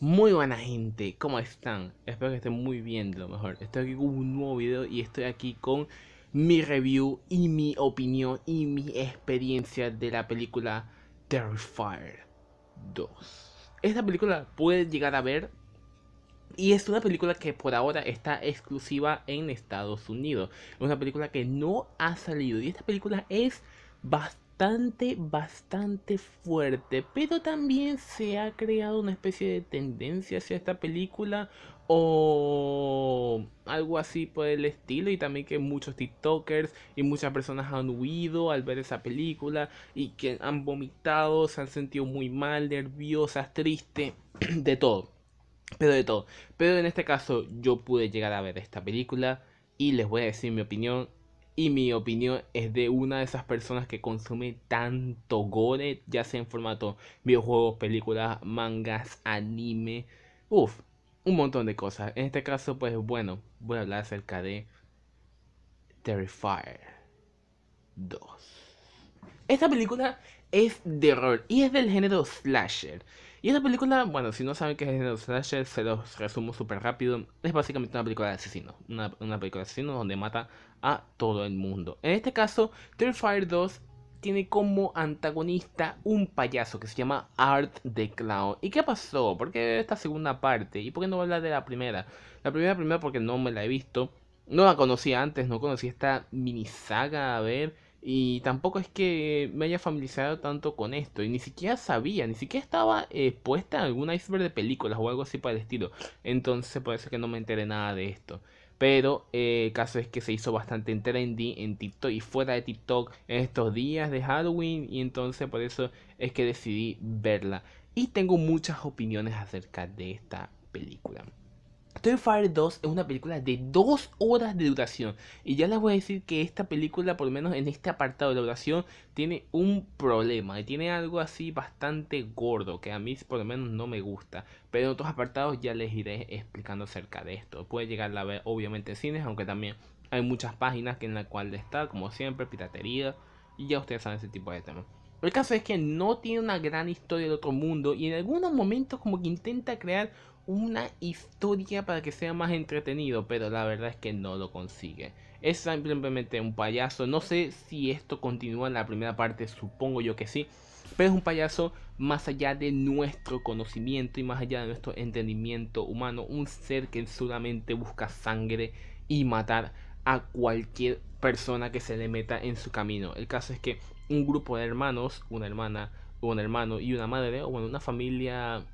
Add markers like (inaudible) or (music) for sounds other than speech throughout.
Muy buena gente, ¿cómo están? Espero que estén muy bien lo mejor. Estoy aquí con un nuevo video y estoy aquí con mi review y mi opinión y mi experiencia de la película Terrifier 2. Esta película puede llegar a ver y es una película que por ahora está exclusiva en Estados Unidos. Es una película que no ha salido y esta película es bastante bastante, bastante fuerte. Pero también se ha creado una especie de tendencia hacia esta película o algo así por el estilo y también que muchos TikTokers y muchas personas han huido al ver esa película y que han vomitado, se han sentido muy mal, nerviosas, tristes, (clears throat) de todo, pero de todo. Pero en este caso yo pude llegar a ver esta película y les voy a decir mi opinión y mi opinión es de una de esas personas que consume tanto gore, ya sea en formato videojuegos, películas, mangas, anime, uff, un montón de cosas. En este caso, pues bueno, voy a hablar acerca de Terrifier 2. Esta película es de horror y es del género slasher. Y esta película, bueno, si no saben qué es los slasher, se los resumo súper rápido. Es básicamente una película de asesinos. Una, una, película de asesinos donde mata a todo el mundo. En este caso, Terrifier 2 tiene como antagonista un payaso que se llama Art the Clown. ¿Y qué pasó? ¿Por qué esta segunda parte? ¿Y por qué no voy a hablar de la primera? La primera, primera porque no me la he visto. No la conocía antes, no conocía esta mini saga. A ver. Y tampoco es que me haya familiarizado tanto con esto. Y ni siquiera sabía, ni siquiera estaba expuesta eh, a algún iceberg de películas o algo así para el estilo. Entonces por eso que no me enteré nada de esto. Pero eh, el caso es que se hizo bastante en trendy en TikTok y fuera de TikTok en estos días de Halloween. Y entonces por eso es que decidí verla. Y tengo muchas opiniones acerca de esta película. Toy 2 es una película de 2 horas de duración. Y ya les voy a decir que esta película, por lo menos en este apartado de la duración, tiene un problema. Y tiene algo así bastante gordo, que a mí por lo menos no me gusta. Pero en otros apartados ya les iré explicando acerca de esto. Puede llegar a ver obviamente cines, aunque también hay muchas páginas en la cual está, como siempre, piratería. Y ya ustedes saben ese tipo de temas. El caso es que no tiene una gran historia del otro mundo y en algunos momentos como que intenta crear una historia para que sea más entretenido, pero la verdad es que no lo consigue. Es simplemente un payaso. No sé si esto continúa en la primera parte, supongo yo que sí. Pero es un payaso más allá de nuestro conocimiento y más allá de nuestro entendimiento humano. Un ser que solamente busca sangre y matar a cualquier persona que se le meta en su camino. El caso es que un grupo de hermanos, una hermana, un hermano y una madre, o bueno, una familia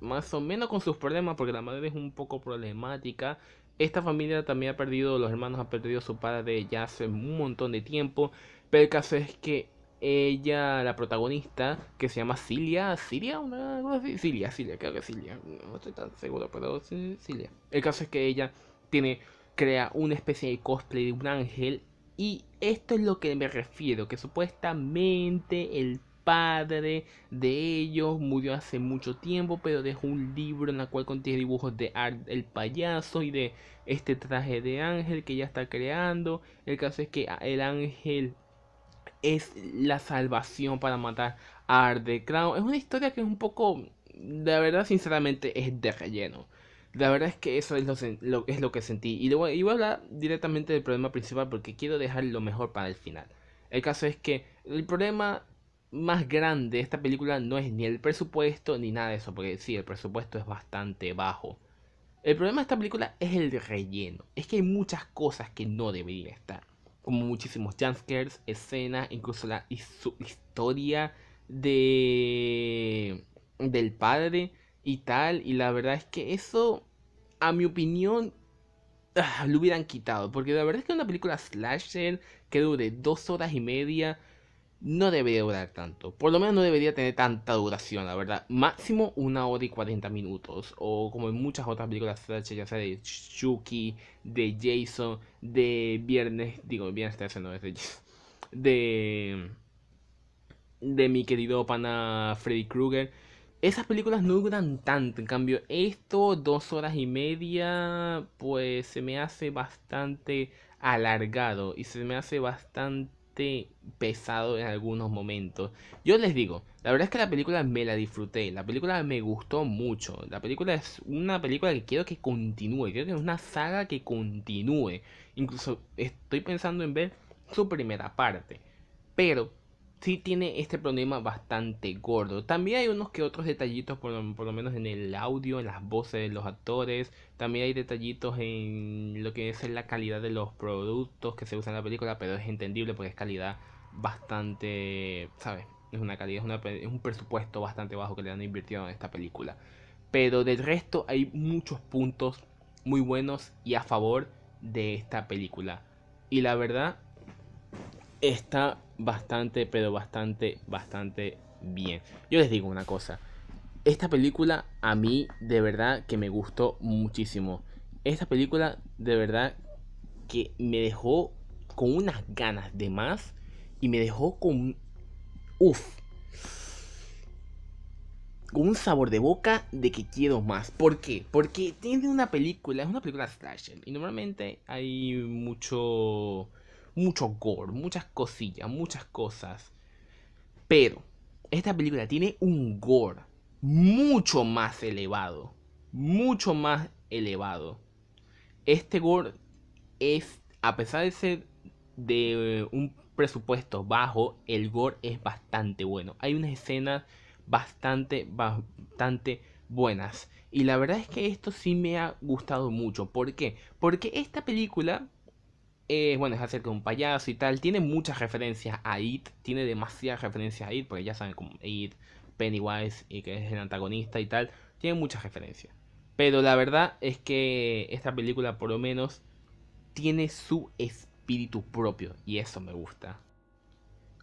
más o menos con sus problemas, porque la madre es un poco problemática. Esta familia también ha perdido, los hermanos han perdido su padre ya hace un montón de tiempo. Pero el caso es que ella, la protagonista, que se llama Cilia, Cilia, Cilia, Cilia, creo que Cilia, no estoy tan seguro, pero Cilia. El caso es que ella tiene, crea una especie de cosplay de un ángel y esto es lo que me refiero, que supuestamente el padre de ellos, murió hace mucho tiempo, pero dejó un libro en el cual contiene dibujos de Art el payaso y de este traje de ángel que ya está creando. El caso es que ah, el ángel es la salvación para matar a Art De Crown. Es una historia que es un poco, la verdad, sinceramente, es de relleno. La verdad es que eso es lo, que sentí. Y, luego, y voy a hablar directamente del problema principal porque quiero dejar lo mejor para el final. El caso es que el problema más grande esta película no es ni el presupuesto ni nada de eso, porque sí, el presupuesto es bastante bajo. El problema de esta película es el relleno. Es que hay muchas cosas que no deberían estar. Como muchísimos jumpscares, escenas, incluso la historia de del padre y tal. Y la verdad es que eso, a mi opinión, ah, lo hubieran quitado. Porque la verdad es que una película slasher que dure dos horas y media no debería durar tanto. Por lo menos no debería tener tanta duración, la verdad. Máximo una hora y 40 minutos. O como en muchas otras películas ya sea de Chucky, de Jason, de Viernes. Digo, Viernes 13 no de De. De mi querido pana Freddy Krueger. Esas películas no duran tanto. En cambio, esto, dos horas y media, pues se me hace bastante alargado. Y se me hace bastante pesado en algunos momentos. Yo les digo, la verdad es que la película me la disfruté, la película me gustó mucho, la película es una película que quiero que continúe, quiero que es una saga que continúe. Incluso estoy pensando en ver su primera parte, pero sí tiene este problema bastante gordo. También hay unos que otros detallitos, por, lo menos en el audio, en las voces de los actores. También hay detallitos en lo que es la calidad de los productos que se usan en la película, pero es entendible porque es calidad bastante, ¿sabes? Es una calidad, un presupuesto bastante bajo que le han invertido en esta película. Pero del resto hay muchos puntos muy buenos y a favor de esta película. Y la verdad, está bastante, pero bastante, bastante bien. Yo les digo una cosa. Esta película a mí de verdad que me gustó muchísimo. Esta película de verdad que me dejó con unas ganas de más y me dejó con... Uf. Con un sabor de boca de que quiero más. ¿Por qué? Porque tiene una película, es una película slasher. Y normalmente hay mucho mucho gore, muchas cosillas, muchas cosas. Pero esta película tiene un gore mucho más elevado. Mucho más elevado. Este gore es, a pesar de ser de eh, un presupuesto bajo, el gore es bastante bueno. Hay unas escenas bastante, bastante buenas. Y la verdad es que esto sí me ha gustado mucho. ¿Por qué? Porque esta película bueno, es acerca de un payaso y tal. Tiene muchas referencias a It. Tiene demasiadas referencias a It. Porque ya saben como It, Pennywise, y que es el antagonista y tal. Tiene muchas referencias. Pero la verdad es que esta película por lo menos tiene su espíritu propio. Y eso me gusta.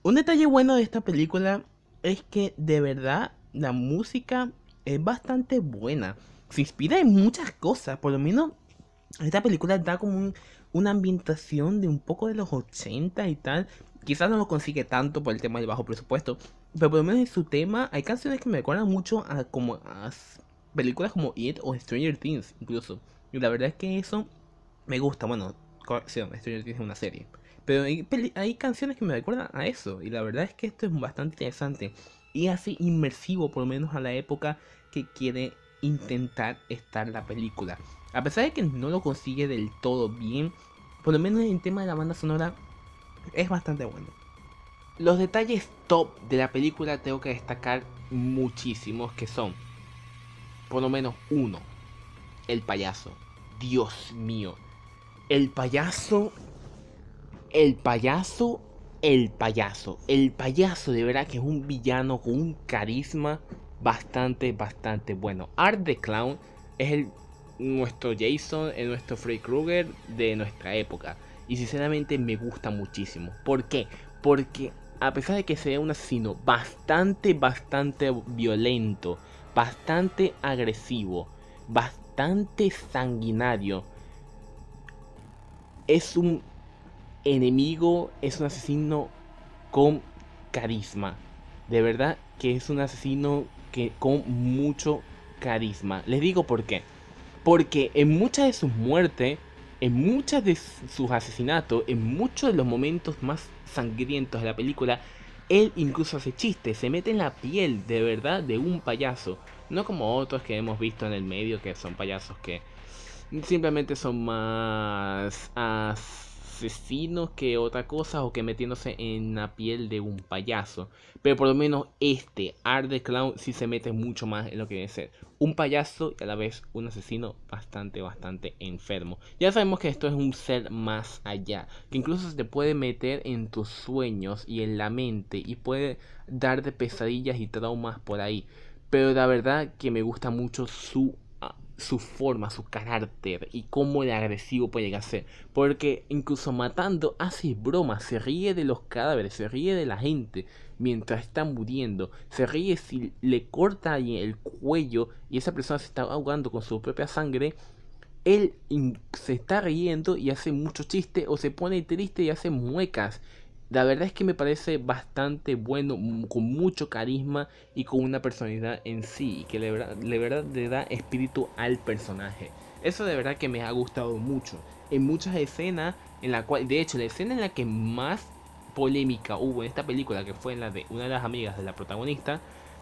Un detalle bueno de esta película es que de verdad la música es bastante buena. Se inspira en muchas cosas. Por lo menos esta película da como un una ambientación de un poco de los 80 y tal. Quizás no lo consigue tanto por el tema del bajo presupuesto, pero por lo menos en su tema hay canciones que me recuerdan mucho a como películas como It o Stranger Things incluso. Y la verdad es que eso me gusta. Bueno, corrección, Stranger Things es una serie. Pero hay, canciones que me recuerdan a eso. Y la verdad es que esto es bastante interesante. Y así inmersivo por lo menos a la época que quiere intentar estar la película. A pesar de que no lo consigue del todo bien, por lo menos en tema de la banda sonora es bastante bueno. Los detalles top de la película tengo que destacar muchísimos que son, por lo menos uno, el payaso. Dios mío, el payaso, el payaso, el payaso, el payaso de verdad que es un villano con un carisma bastante, bastante bueno. Art the Clown es el, nuestro Jason, nuestro Freddy Krueger de nuestra época. Y sinceramente me gusta muchísimo. ¿Por qué? Porque a pesar de que sea un asesino bastante, bastante violento, bastante agresivo, bastante sanguinario, es un enemigo, es un asesino con carisma. De verdad que es un asesino que con mucho carisma. Les digo por qué. Porque en muchas de sus muertes, en muchas de sus asesinatos, en muchos de los momentos más sangrientos de la película, él incluso hace chistes, se mete en la piel de verdad de un payaso. No como otros que hemos visto en el medio que son payasos que simplemente son más... As asesino que otra cosa o que metiéndose en la piel de un payaso. Pero por lo menos este, Art the Clown, si se mete mucho más en lo que debe ser. Un payaso y a la vez un asesino bastante, bastante enfermo. Ya sabemos que esto es un ser más allá, que incluso se te puede meter en tus sueños y en la mente y puede darte pesadillas y traumas por ahí. Pero la verdad que me gusta mucho su su forma, su carácter y cómo el agresivo puede llegar a ser. Porque incluso matando hace bromas, se ríe de los cadáveres, se ríe de la gente mientras están muriendo, se ríe si le corta el cuello y esa persona se está ahogando con su propia sangre. Él se está riendo y hace mucho chiste o se pone triste y hace muecas la verdad es que me parece bastante bueno, mm, con mucho carisma y con una personalidad en sí, y que de verdad, le da espíritu al personaje. Eso de verdad que me ha gustado mucho. En muchas escenas, en la cual, de hecho, la escena en la que más polémica hubo en esta película, que fue en la de una de las amigas de la protagonista,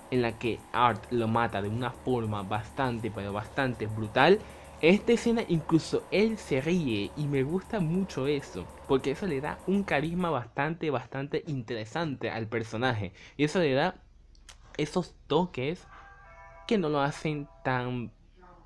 en la que Art lo mata de una forma bastante, pero bastante brutal, esta escena incluso él se ríe y me gusta mucho eso, porque eso le da un carisma bastante, bastante interesante al personaje. Y eso le da esos toques que no lo hacen tan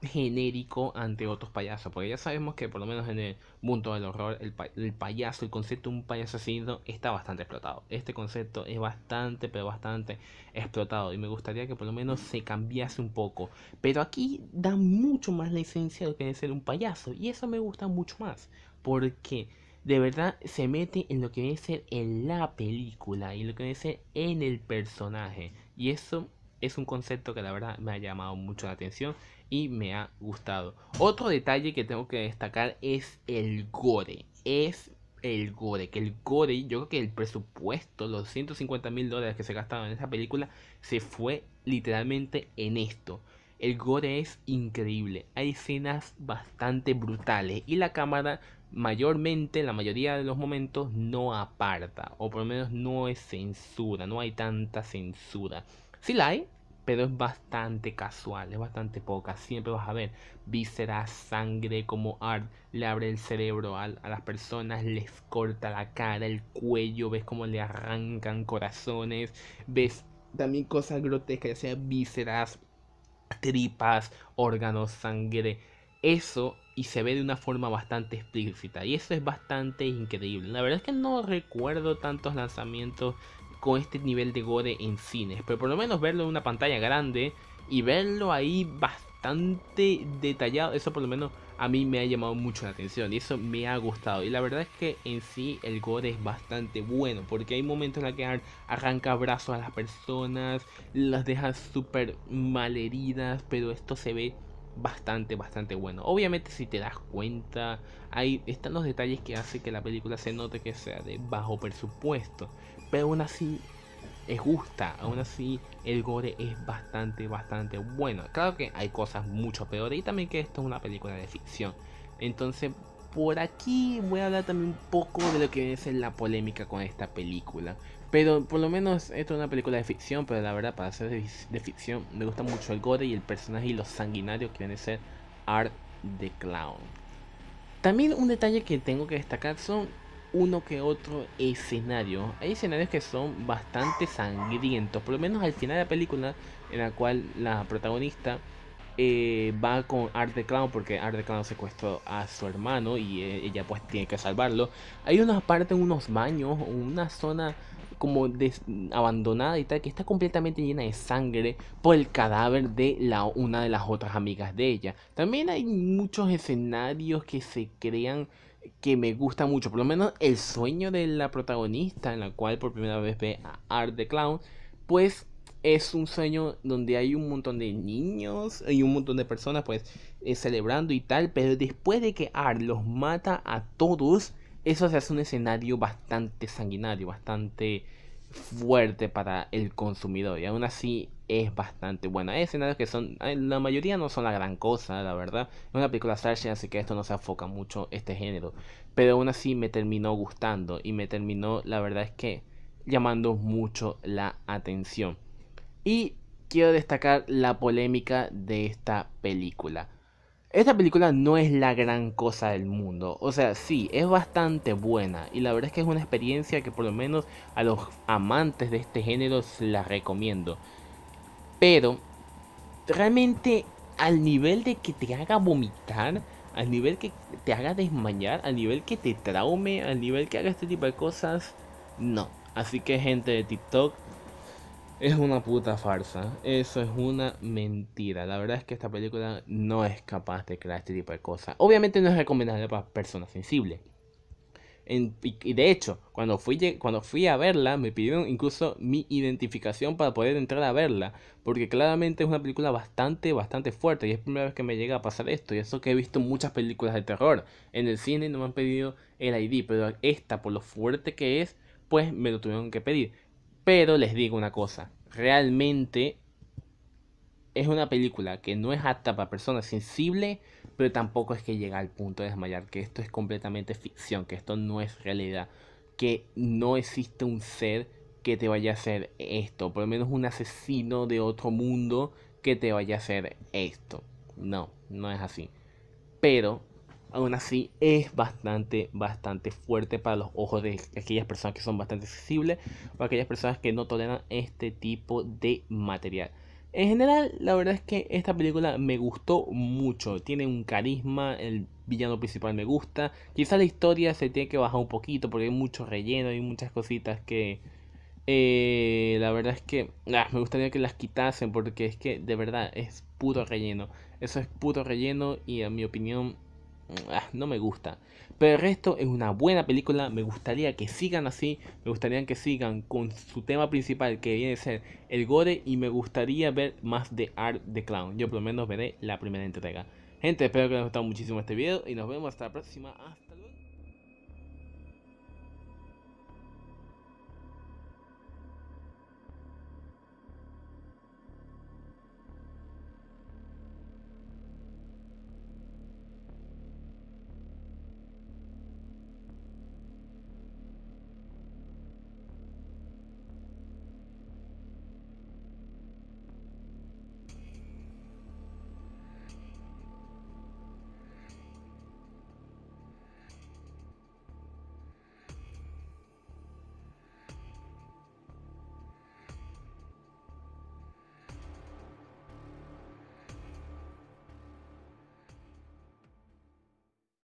genérico ante otros payasos. Porque ya sabemos que por lo menos en el mundo del horror, el, payaso, el concepto de un payaso asesino está bastante explotado. Este concepto es bastante, pero bastante explotado. Y me gustaría que por lo menos se cambiase un poco. Pero aquí da mucho más la esencia de lo que es ser un payaso. Y eso me gusta mucho más. Porque de verdad se mete en lo que debe ser en la película y lo que debe ser en el personaje. Y eso es un concepto que la verdad me ha llamado mucho la atención y me ha gustado. Otro detalle que tengo que destacar es el gore. Es el gore, que el gore, yo creo que el presupuesto, los 150 mil dólares que se gastaron en esa película, se fue literalmente en esto. El gore es increíble, hay escenas bastante brutales y la cámara mayormente, la mayoría de los momentos, no aparta, o por lo menos no es censura, no hay tanta censura. Si la hay, pero es bastante casual, es bastante poca. Siempre vas a ver vísceras, sangre, como Art le abre el cerebro a, las personas, les corta la cara, el cuello, ves cómo le arrancan corazones, ves también cosas grotescas, ya sea vísceras, tripas, órganos, sangre. Eso y se ve de una forma bastante explícita y eso es bastante increíble. La verdad es que no recuerdo tantos lanzamientos con este nivel de gore en cines, pero por lo menos verlo en una pantalla grande y verlo ahí bastante detallado, eso por lo menos a mí me ha llamado mucho la atención y eso me ha gustado. Y la verdad es que en sí el gore es bastante bueno, porque hay momentos en los que arranca brazos a las personas, las deja súper mal heridas pero esto se ve bastante, bastante bueno. Obviamente si te das cuenta, ahí están los detalles que hacen que la película se note que sea de bajo presupuesto. Pero aún así es gusta, aún así el gore es bastante, bastante bueno. Claro que hay cosas mucho peores y también que esto es una película de ficción. Entonces, por aquí voy a hablar también un poco de lo que viene a ser la polémica con esta película. Pero por lo menos esto es una película de ficción, pero la verdad para ser de, ficción me gusta mucho el gore y el personaje y los sanguinarios que viene a ser Art the Clown. También un detalle que tengo que destacar son uno que otro escenario. Hay escenarios que son bastante sangrientos, por lo menos al final de la película, en la cual la protagonista eh, va con Art de Clown porque Art the Clown secuestró a su hermano y eh, ella pues tiene que salvarlo. Hay unas en unos baños, una zona como abandonada y tal que está completamente llena de sangre por el cadáver de la, una de las otras amigas de ella. También hay muchos escenarios que se crean que me gusta mucho, por lo menos el sueño de la protagonista, en la cual por primera vez ve a Art the Clown, pues es un sueño donde hay un montón de niños y un montón de personas pues eh, celebrando y tal, pero después de que Art los mata a todos, eso se hace un escenario bastante sanguinario, bastante fuerte para el consumidor y aún así es bastante buena. Hay escenarios que son, la mayoría no son la gran cosa, la verdad. Es una película sasha, así que esto no se enfoca mucho este género. Pero aún así me terminó gustando y me terminó, la verdad es que, llamando mucho la atención. Y quiero destacar la polémica de esta película. Esta película no es la gran cosa del mundo. O sea, sí, es bastante buena. Y la verdad es que es una experiencia que por lo menos a los amantes de este género se la recomiendo. Pero realmente al nivel de que te haga vomitar, al nivel que te haga desmayar, al nivel que te traume, al nivel que haga este tipo de cosas, no. Así que gente de TikTok, es una puta farsa. Eso es una mentira. La verdad es que esta película no es capaz de crear este tipo de cosas. Obviamente no es recomendable para personas sensibles y, de hecho, cuando fui, cuando fui a verla, me pidieron incluso mi identificación para poder entrar a verla, porque claramente es una película bastante, bastante fuerte, y es primera vez que me llega a pasar esto, y eso que he visto muchas películas de terror. En el cine no me han pedido el ID, pero esta, por lo fuerte que es, pues me lo tuvieron que pedir. Pero les digo una cosa, realmente es una película que no es apta para personas sensibles, pero tampoco es que llega al punto de desmayar, que esto es completamente ficción, que esto no es realidad, que no existe un ser que te vaya a hacer esto, por lo menos un asesino de otro mundo que te vaya a hacer esto. No, no es así. Pero aún así es bastante, bastante fuerte para los ojos de aquellas personas que son bastante sensibles para aquellas personas que no toleran este tipo de material. En general, la verdad es que esta película me gustó mucho. Tiene un carisma, el villano principal me gusta. Quizá la historia se tiene que bajar un poquito porque hay mucho relleno y muchas cositas que... Eh, la verdad es que ah, me gustaría que las quitasen porque es que de verdad es puro relleno. Eso es puro relleno y en mi opinión Ah, no me gusta. Pero el resto es una buena película, me gustaría que sigan así, me gustaría que sigan con su tema principal que viene a ser el gore y me gustaría ver más de Art the Clown. Yo por lo menos veré la primera entrega. Gente, espero que les haya gustado muchísimo este video y nos vemos hasta la próxima. Hasta